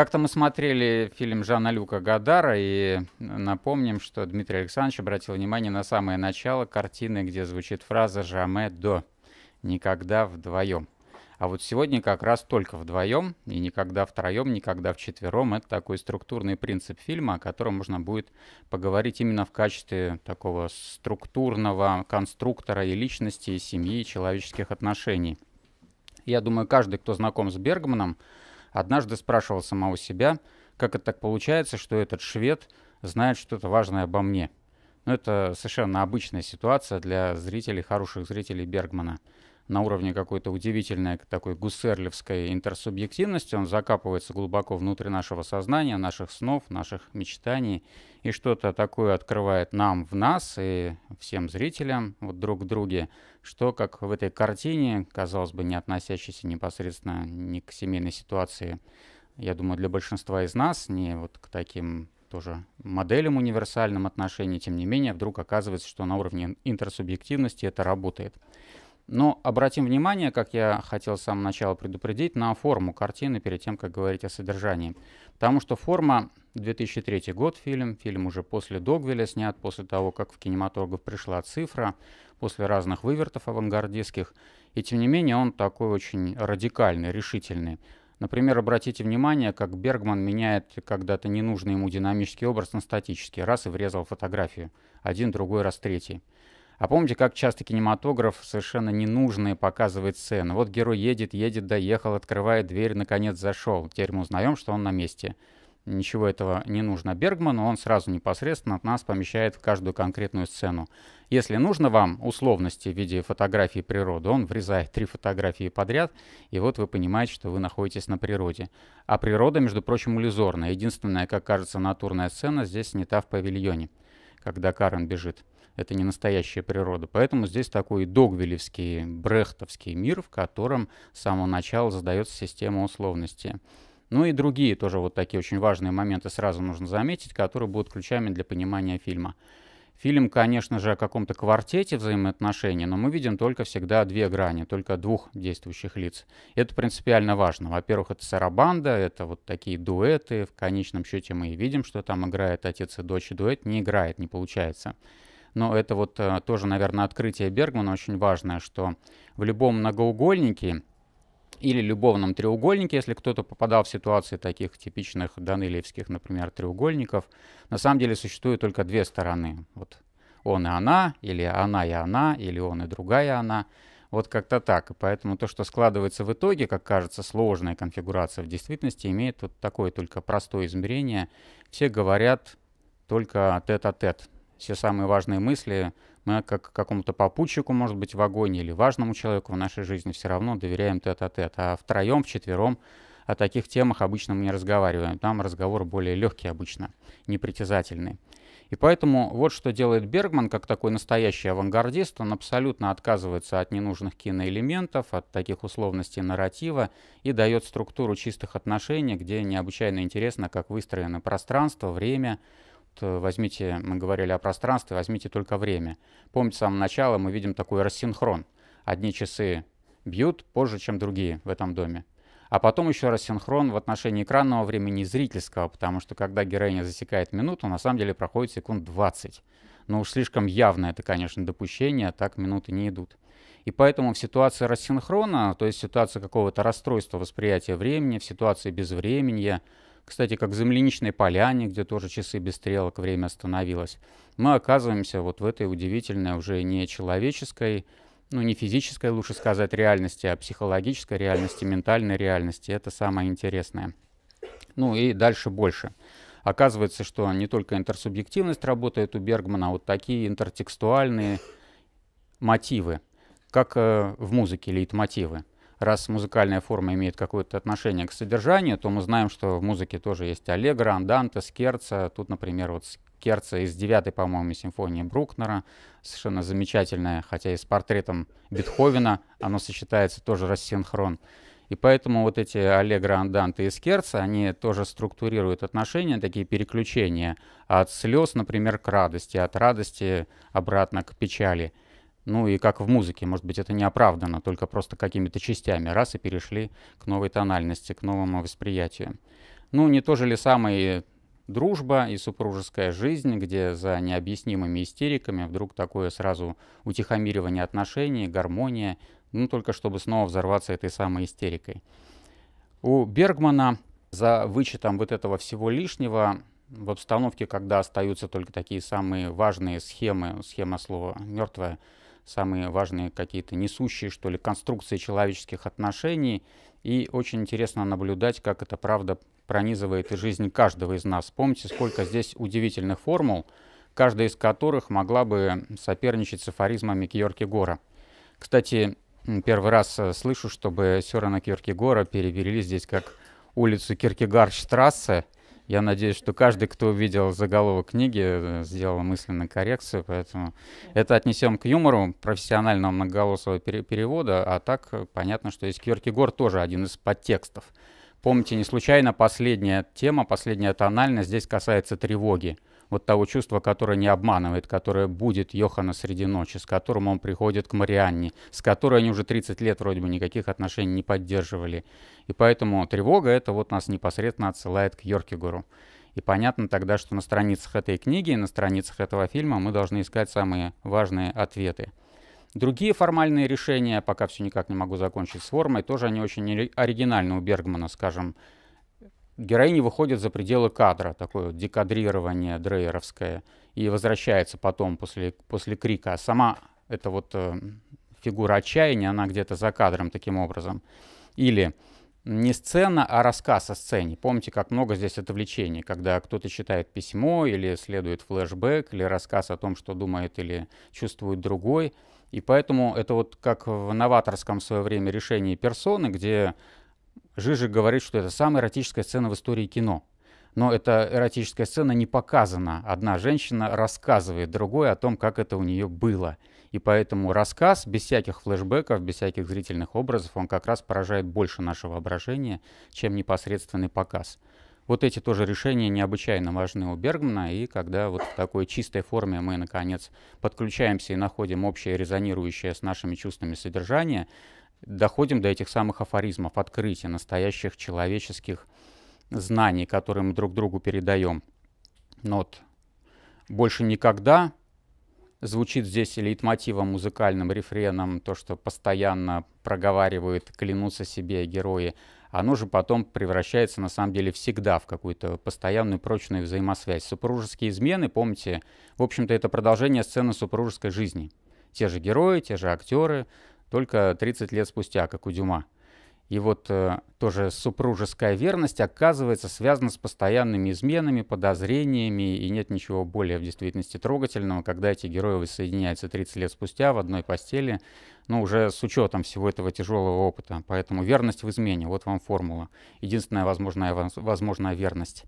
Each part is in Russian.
Как-то мы смотрели фильм Жана Люка Гадара и напомним, что Дмитрий Александрович обратил внимание на самое начало картины, где звучит фраза «Жаме до» — «Никогда вдвоем». А вот сегодня как раз только вдвоем, и никогда втроем, никогда вчетвером. Это такой структурный принцип фильма, о котором можно будет поговорить именно в качестве такого структурного конструктора и личности, и семьи, и человеческих отношений. Я думаю, каждый, кто знаком с Бергманом, однажды спрашивал самого себя, как это так получается, что этот швед знает что-то важное обо мне. Но ну, это совершенно обычная ситуация для зрителей, хороших зрителей Бергмана на уровне какой-то удивительной такой гуссерлевской интерсубъективности, он закапывается глубоко внутрь нашего сознания, наших снов, наших мечтаний, и что-то такое открывает нам в нас и всем зрителям вот друг в друге, что, как в этой картине, казалось бы, не относящейся непосредственно ни к семейной ситуации, я думаю, для большинства из нас, не вот к таким тоже моделям универсальным отношений, тем не менее, вдруг оказывается, что на уровне интерсубъективности это работает. Но обратим внимание, как я хотел с самого начала предупредить, на форму картины перед тем, как говорить о содержании. Потому что форма 2003 год фильм, фильм уже после Догвиля снят, после того, как в кинематограф пришла цифра, после разных вывертов авангардистских. И тем не менее он такой очень радикальный, решительный. Например, обратите внимание, как Бергман меняет когда-то ненужный ему динамический образ на статический, раз и врезал фотографию, один, другой, раз третий. А помните, как часто кинематограф совершенно ненужные показывает сцены? Вот герой едет, едет, доехал, открывает дверь, наконец зашел. Теперь мы узнаем, что он на месте. Ничего этого не нужно Бергману, он сразу непосредственно от нас помещает в каждую конкретную сцену. Если нужно вам условности в виде фотографии природы, он врезает три фотографии подряд, и вот вы понимаете, что вы находитесь на природе. А природа, между прочим, иллюзорная. Единственная, как кажется, натурная сцена здесь снята в павильоне, когда Карен бежит это не настоящая природа. Поэтому здесь такой догвилевский, брехтовский мир, в котором с самого начала задается система условности. Ну и другие тоже вот такие очень важные моменты сразу нужно заметить, которые будут ключами для понимания фильма. Фильм, конечно же, о каком-то квартете взаимоотношений, но мы видим только всегда две грани, только двух действующих лиц. Это принципиально важно. Во-первых, это сарабанда, это вот такие дуэты. В конечном счете мы и видим, что там играет отец и дочь, и дуэт не играет, не получается но это вот э, тоже, наверное, открытие Бергмана очень важное, что в любом многоугольнике или любовном треугольнике, если кто-то попадал в ситуации таких типичных Данилевских, например, треугольников, на самом деле существует только две стороны. Вот он и она, или она и она, или он и другая она. Вот как-то так. И поэтому то, что складывается в итоге, как кажется, сложная конфигурация в действительности, имеет вот такое только простое измерение. Все говорят только тет-а-тет. -а -тет все самые важные мысли мы как какому-то попутчику, может быть, в огоне или важному человеку в нашей жизни все равно доверяем тет-а-тет. А втроем, вчетвером о таких темах обычно мы не разговариваем. Там разговор более легкий обычно, непритязательный. И поэтому вот что делает Бергман, как такой настоящий авангардист, он абсолютно отказывается от ненужных киноэлементов, от таких условностей нарратива и дает структуру чистых отношений, где необычайно интересно, как выстроено пространство, время, Э, возьмите, мы говорили о пространстве, возьмите только время. Помните, с самого начала мы видим такой рассинхрон. Одни часы бьют позже, чем другие в этом доме. А потом еще раз синхрон в отношении экранного времени и зрительского, потому что когда героиня засекает минуту, на самом деле проходит секунд 20. Но ну уж слишком явно это, конечно, допущение, а так минуты не идут. И поэтому в ситуации рассинхрона, то есть в ситуации какого-то расстройства восприятия времени, в ситуации безвременья, кстати, как в земляничной поляне, где тоже часы без стрелок, время остановилось, мы оказываемся вот в этой удивительной уже не человеческой, ну не физической, лучше сказать, реальности, а психологической реальности, ментальной реальности. Это самое интересное. Ну и дальше больше. Оказывается, что не только интерсубъективность работает у Бергмана, а вот такие интертекстуальные мотивы, как э, в музыке лейтмотивы. мотивы раз музыкальная форма имеет какое-то отношение к содержанию, то мы знаем, что в музыке тоже есть аллегро, анданте, скерца. Тут, например, вот скерца из девятой, по-моему, симфонии Брукнера, совершенно замечательная, хотя и с портретом Бетховена оно сочетается тоже рассинхрон. И поэтому вот эти аллегро, анданты и скерца, они тоже структурируют отношения, такие переключения от слез, например, к радости, от радости обратно к печали – ну и как в музыке, может быть, это не оправдано, только просто какими-то частями, раз и перешли к новой тональности, к новому восприятию. Ну, не то же ли самое дружба и супружеская жизнь, где за необъяснимыми истериками вдруг такое сразу утихомиривание отношений, гармония, ну только чтобы снова взорваться этой самой истерикой. У Бергмана за вычетом вот этого всего лишнего в обстановке, когда остаются только такие самые важные схемы, схема слова «мертвая», самые важные какие-то несущие, что ли, конструкции человеческих отношений. И очень интересно наблюдать, как это правда пронизывает и жизнь каждого из нас. Помните, сколько здесь удивительных формул, каждая из которых могла бы соперничать с афоризмами Кьеркегора. Кстати, первый раз э, слышу, чтобы Сёрена Киркегора перевели здесь как улицу Киркегарштрассе, я надеюсь, что каждый, кто увидел заголовок книги, э, сделал мысленную коррекцию, поэтому это отнесем к юмору профессионального многоголосого перевода, а так э, понятно, что есть Кверкигор тоже один из подтекстов. Помните, не случайно последняя тема, последняя тональность здесь касается тревоги вот того чувства, которое не обманывает, которое будет Йохана среди ночи, с которым он приходит к Марианне, с которой они уже 30 лет вроде бы никаких отношений не поддерживали. И поэтому тревога это вот нас непосредственно отсылает к Йоркигуру. И понятно тогда, что на страницах этой книги, на страницах этого фильма мы должны искать самые важные ответы. Другие формальные решения, пока все никак не могу закончить с формой, тоже они очень оригинальны у Бергмана, скажем, героиня выходит за пределы кадра, такое вот декадрирование дрейеровское, и возвращается потом после, после крика. А сама эта вот э, фигура отчаяния, она где-то за кадром таким образом. Или не сцена, а рассказ о сцене. Помните, как много здесь отвлечений, когда кто-то читает письмо или следует флешбэк, или рассказ о том, что думает или чувствует другой. И поэтому это вот как в новаторском в свое время решении персоны, где Жижик говорит, что это самая эротическая сцена в истории кино. Но эта эротическая сцена не показана. Одна женщина рассказывает другой о том, как это у нее было. И поэтому рассказ без всяких флешбеков, без всяких зрительных образов, он как раз поражает больше нашего воображения, чем непосредственный показ. Вот эти тоже решения необычайно важны у Бергмана, и когда вот в такой чистой форме мы, наконец, подключаемся и находим общее резонирующее с нашими чувствами содержание, доходим до этих самых афоризмов, открытия настоящих человеческих знаний, которые мы друг другу передаем. Но вот «Больше никогда» звучит здесь лейтмотивом музыкальным, рефреном, то, что постоянно проговаривают, клянутся себе герои, оно же потом превращается на самом деле всегда в какую-то постоянную прочную взаимосвязь. Супружеские измены, помните, в общем-то это продолжение сцены супружеской жизни. Те же герои, те же актеры, только 30 лет спустя, как у Дюма. И вот э, тоже супружеская верность оказывается связана с постоянными изменами, подозрениями, и нет ничего более в действительности трогательного, когда эти герои воссоединяются 30 лет спустя в одной постели, но ну, уже с учетом всего этого тяжелого опыта. Поэтому верность в измене, вот вам формула. Единственная возможная, возможная верность.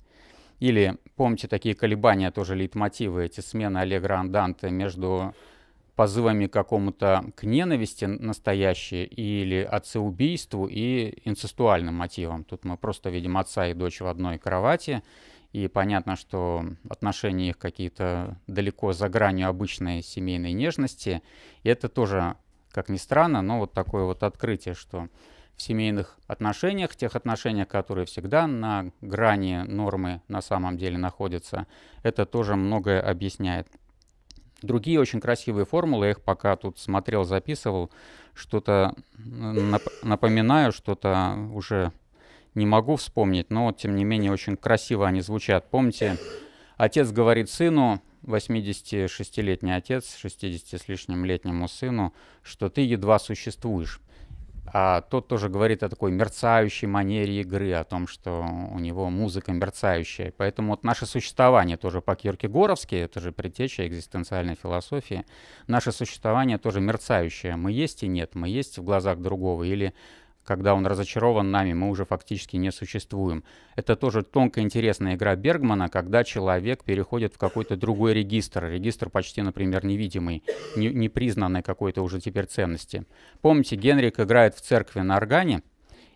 Или, помните, такие колебания, тоже лейтмотивы, эти смены Аллегра Анданте между позывами к какому-то к ненависти настоящей или отцеубийству и инцестуальным мотивам. Тут мы просто видим отца и дочь в одной кровати, и понятно, что отношения их какие-то далеко за гранью обычной семейной нежности. И это тоже, как ни странно, но вот такое вот открытие, что в семейных отношениях, тех отношениях, которые всегда на грани нормы на самом деле находятся, это тоже многое объясняет. Другие очень красивые формулы, я их пока тут смотрел, записывал, что-то нап напоминаю, что-то уже не могу вспомнить, но тем не менее очень красиво они звучат. Помните, отец говорит сыну, 86-летний отец, 60 с лишним летнему сыну, что ты едва существуешь. А тот тоже говорит о такой мерцающей манере игры, о том, что у него музыка мерцающая. Поэтому вот наше существование тоже по-киркегоровски, это же предтеча экзистенциальной философии, наше существование тоже мерцающее. Мы есть и нет, мы есть в глазах другого или когда он разочарован нами, мы уже фактически не существуем. Это тоже тонко интересная игра Бергмана, когда человек переходит в какой-то другой регистр. Регистр почти, например, невидимый, не, непризнанной какой-то уже теперь ценности. Помните, Генрик играет в церкви на органе,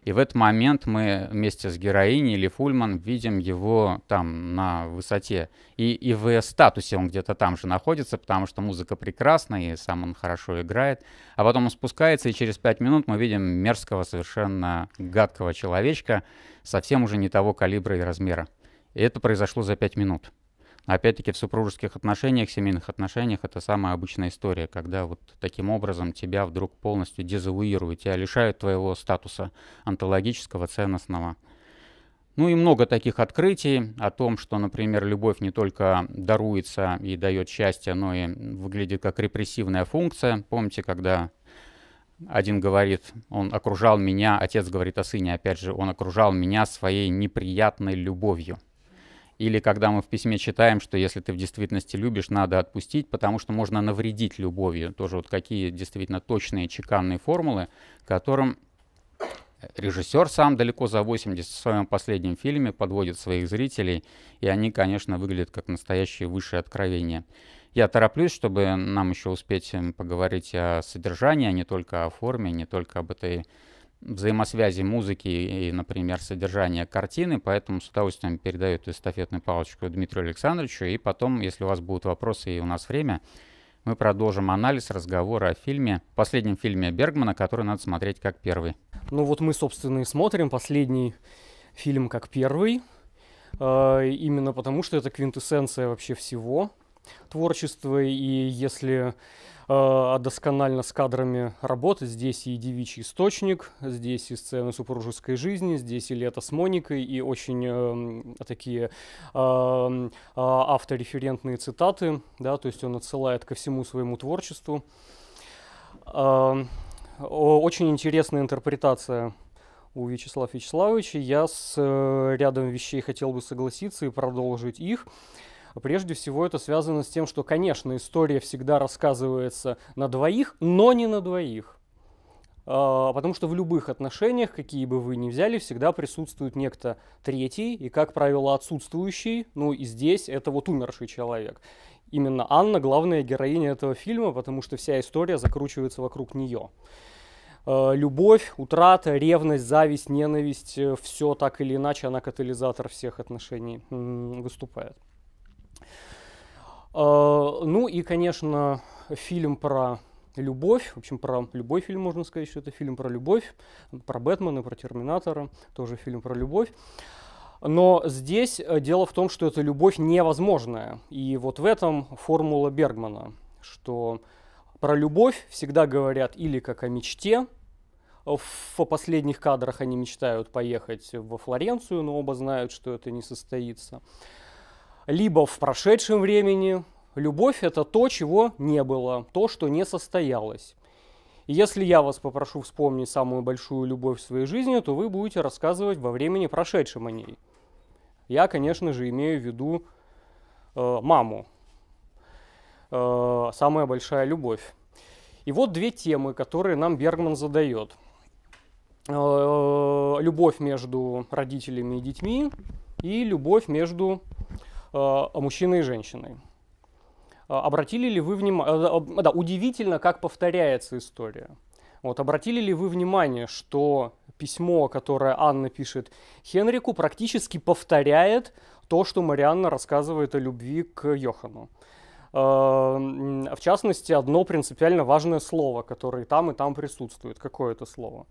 и в этот момент мы вместе с героиней или Фульман видим его там на высоте. И, и в статусе он где-то там же находится, потому что музыка прекрасна, и сам он хорошо играет. А потом он спускается, и через пять минут мы видим мерзкого, совершенно гадкого человечка, совсем уже не того калибра и размера. И это произошло за пять минут. Опять-таки в супружеских отношениях, семейных отношениях это самая обычная история, когда вот таким образом тебя вдруг полностью дезавуируют, тебя лишают твоего статуса онтологического, ценностного. Ну и много таких открытий о том, что, например, любовь не только даруется и дает счастье, но и выглядит как репрессивная функция. Помните, когда один говорит, он окружал меня, отец говорит о сыне, опять же, он окружал меня своей неприятной любовью. Или когда мы в письме читаем, что если ты в действительности любишь, надо отпустить, потому что можно навредить любовью. Тоже вот какие действительно точные чеканные формулы, которым режиссер сам далеко за 80 в своем последнем фильме подводит своих зрителей, и они, конечно, выглядят как настоящие высшие откровения. Я тороплюсь, чтобы нам еще успеть поговорить о содержании, а не только о форме, не только об этой взаимосвязи музыки и, например, содержания картины, поэтому с удовольствием передаю эту эстафетную палочку Дмитрию Александровичу, и потом, если у вас будут вопросы и у нас время, мы продолжим анализ разговора о фильме, последнем фильме Бергмана, который надо смотреть как первый. Ну вот мы, собственно, и смотрим последний фильм как первый, э, именно потому что это квинтэссенция вообще всего творчества, и если Э, а досконально с кадрами работать. Здесь и девичий источник, здесь и сцены супружеской жизни, здесь и лето с Моникой, и очень э, такие э, а, автореферентные цитаты, да, то есть он отсылает ко всему своему творчеству. Э, очень интересная интерпретация у Вячеслава Вячеславовича. Я с э, рядом вещей хотел бы согласиться и продолжить их. Прежде всего это связано с тем, что, конечно, история всегда рассказывается на двоих, но не на двоих. А, потому что в любых отношениях, какие бы вы ни взяли, всегда присутствует некто третий и, как правило, отсутствующий. Ну и здесь это вот умерший человек. Именно Анна главная героиня этого фильма, потому что вся история закручивается вокруг нее а, любовь, утрата, ревность, зависть, ненависть, все так или иначе, она катализатор всех отношений выступает. А, ну и, конечно, фильм про любовь. В общем, про любой фильм можно сказать, что это фильм про любовь. Про Бэтмена, про Терминатора. Тоже фильм про любовь. Но здесь э, дело в том, что эта любовь невозможная. И вот в этом формула Бергмана, что про любовь всегда говорят или как о мечте, в последних кадрах они мечтают поехать во Флоренцию, но оба знают, что это не состоится либо в прошедшем времени. Любовь – это то, чего не было, то, что не состоялось. И если я вас попрошу вспомнить самую большую любовь в своей жизни, то вы будете рассказывать во времени прошедшем о ней. Я, конечно же, имею в виду э, маму. Э, самая большая любовь. И вот две темы, которые нам Бергман задает. Э, любовь между родителями и детьми и любовь между Э, мужчины и женщины. Э, обратили ли вы внимание... Э, да, удивительно, как повторяется история. Вот, обратили ли вы внимание, что письмо, которое Анна пишет Хенрику, практически повторяет то, что Марианна рассказывает о любви к Йохану. В частности, одно принципиально важное слово, которое там и там присутствует. Какое это слово?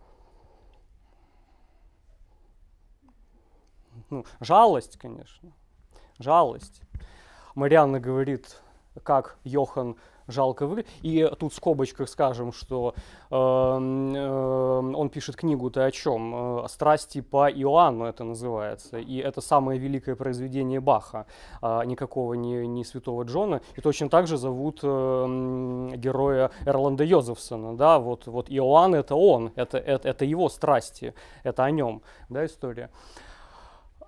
Ну, жалость, конечно жалость. Марианна говорит, как Йохан жалко вы. И тут в скобочках скажем, что э, э, он пишет книгу то о чем?», э, «Страсти по Иоанну» это называется. И это самое великое произведение Баха, э, никакого не, не святого Джона. И точно так же зовут э, героя Эрланда Йозефсона. Да? Вот, вот Иоанн — это он, это, это, это его страсти, это о нем да, история.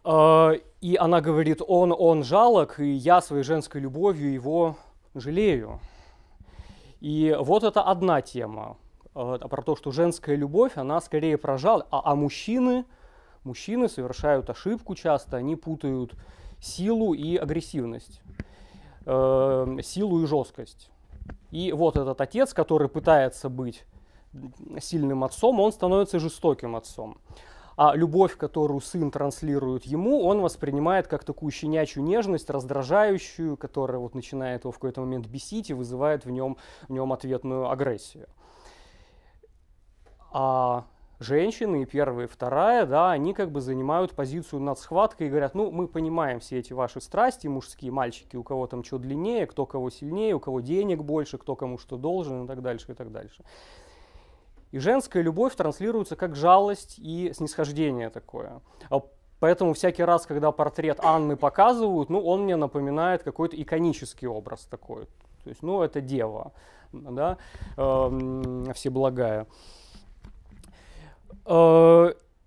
А, и она говорит, он, он жалок, и я своей женской любовью его жалею. И вот это одна тема а, а про то, что женская любовь, она скорее про а, а мужчины, мужчины совершают ошибку часто, они путают силу и агрессивность, э, силу и жесткость. И вот этот отец, который пытается быть сильным отцом, он становится жестоким отцом а любовь, которую сын транслирует ему, он воспринимает как такую щенячью нежность, раздражающую, которая вот начинает его в какой-то момент бесить и вызывает в нем, в нем ответную агрессию. А женщины, и первая, и вторая, да, они как бы занимают позицию над схваткой и говорят, ну, мы понимаем все эти ваши страсти, мужские мальчики, у кого там что длиннее, кто кого сильнее, у кого денег больше, кто кому что должен и так дальше, и так дальше. И женская любовь транслируется как жалость и снисхождение такое. А поэтому всякий раз, когда портрет Анны показывают, ну, он мне напоминает какой-то иконический образ такой. То есть, ну, это дева, да, эм, э, всеблагая.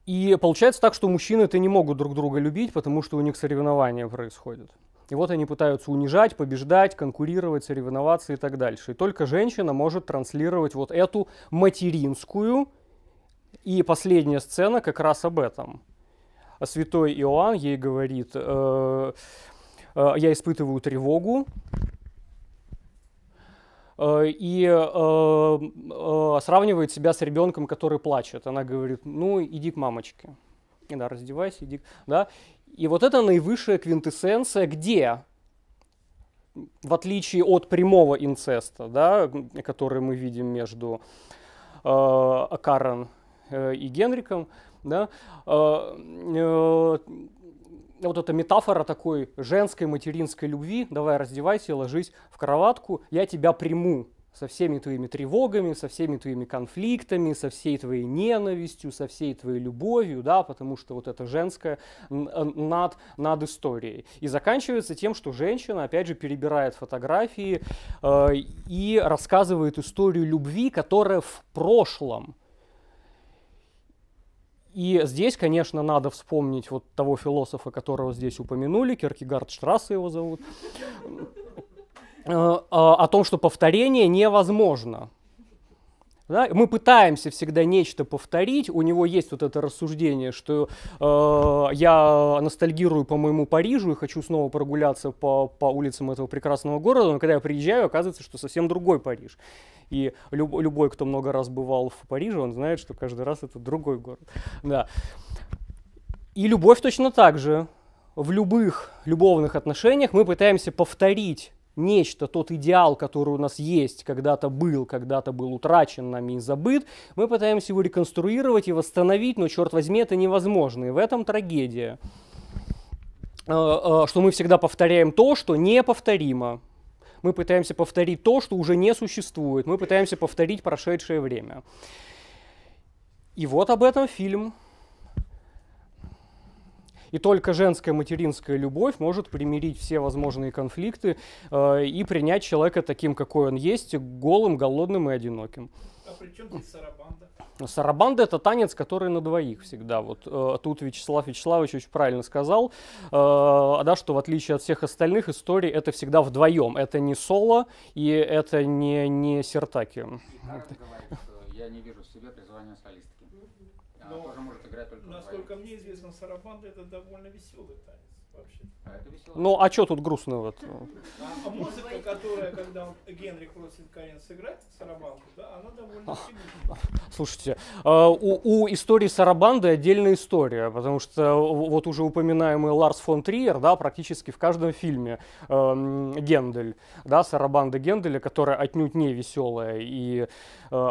и получается так, что мужчины-то не могут друг друга любить, потому что у них соревнования происходят. И вот они пытаются унижать, побеждать, конкурировать, соревноваться и так дальше. И только женщина может транслировать вот эту материнскую. И последняя сцена как раз об этом. Святой Иоанн ей говорит, э, э, я испытываю тревогу, э, и сравнивает себя с ребенком, который плачет. Она говорит, ну иди к мамочке. Да, раздевайся, иди. Да? И вот это наивысшая квинтэссенция, где, в отличие от прямого инцеста, да, который мы видим между э, Карен э, и Генриком, да, э, э, вот эта метафора такой женской материнской любви, давай раздевайся, ложись в кроватку, я тебя приму, со всеми твоими тревогами, со всеми твоими конфликтами, со всей твоей ненавистью, со всей твоей любовью, да, потому что вот это женское э, над, над историей. И заканчивается тем, что женщина, опять же, перебирает фотографии э, и рассказывает историю любви, которая в прошлом. И здесь, конечно, надо вспомнить вот того философа, которого здесь упомянули, Киркегард Штрассе его зовут, Э, о том, что повторение невозможно. Да? Мы пытаемся всегда нечто повторить. У него есть вот это рассуждение, что э, я ностальгирую по моему Парижу и хочу снова прогуляться по, по улицам этого прекрасного города, но когда я приезжаю, оказывается, что совсем другой Париж. И люб, любой, кто много раз бывал в Париже, он знает, что каждый раз это другой город. Да. И любовь точно так же. В любых любовных отношениях мы пытаемся повторить нечто, тот идеал, который у нас есть, когда-то был, когда-то был утрачен нами и забыт, мы пытаемся его реконструировать и восстановить, но, черт возьми, это невозможно, и в этом трагедия, а, а, что мы всегда повторяем то, что неповторимо. Мы пытаемся повторить то, что уже не существует. Мы пытаемся повторить прошедшее время. И вот об этом фильм. И только женская материнская любовь может примирить все возможные конфликты э, и принять человека таким, какой он есть, голым, голодным и одиноким. А при чем здесь сарабанда? Сарабанда это танец, который на двоих всегда. Вот э, тут Вячеслав Вячеславович очень правильно сказал, э, да, что в отличие от всех остальных историй это всегда вдвоем. Это не соло и это не, не сертаки. И говорит, что я не вижу в себе призвания солистки. Она Но... тоже играет только Насколько мне известно, сарабанда это довольно веселый танец вообще. -то. А, ну, а что тут грустного? А, а музыка, которая, когда он, просит Карен сыграть сарабанку, да, она довольно Слушайте, а, у, у истории сарабанды отдельная история, потому что вот уже упоминаемый Ларс фон Триер, да, практически в каждом фильме э, Гендель, да, сарабанда Генделя, которая отнюдь не веселая, и э,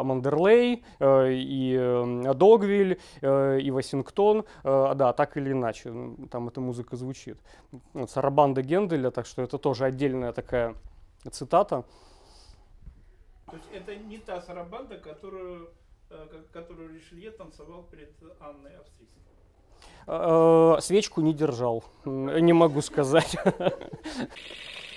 Мандерлей, э, и э, Догвиль, э, и Вашингтон, э, да, так или иначе, там эта музыка звучит. Ну, Сарабанда Генделя, так что это тоже отдельная такая цитата. То есть это не та Сарабанда, которую, э, которую Ришелье танцевал перед Анной Австрийской? Э, э, свечку не держал, не могу сказать.